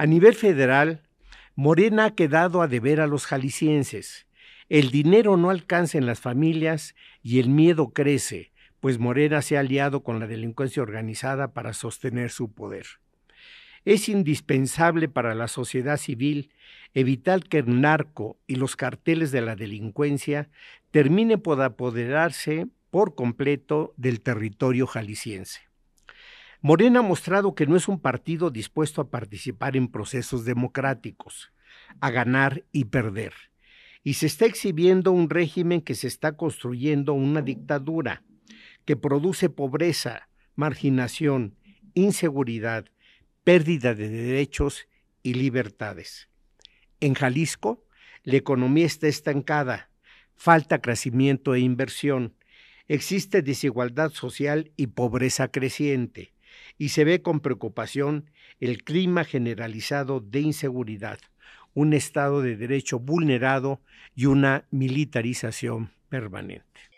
A nivel federal, Morena ha quedado a deber a los jaliscienses. El dinero no alcanza en las familias y el miedo crece, pues Morena se ha aliado con la delincuencia organizada para sostener su poder. Es indispensable para la sociedad civil evitar que el narco y los carteles de la delincuencia terminen por apoderarse por completo del territorio jalisciense. Morena ha mostrado que no es un partido dispuesto a participar en procesos democráticos, a ganar y perder. Y se está exhibiendo un régimen que se está construyendo una dictadura que produce pobreza, marginación, inseguridad, pérdida de derechos y libertades. En Jalisco, la economía está estancada, falta crecimiento e inversión, existe desigualdad social y pobreza creciente y se ve con preocupación el clima generalizado de inseguridad, un Estado de derecho vulnerado y una militarización permanente.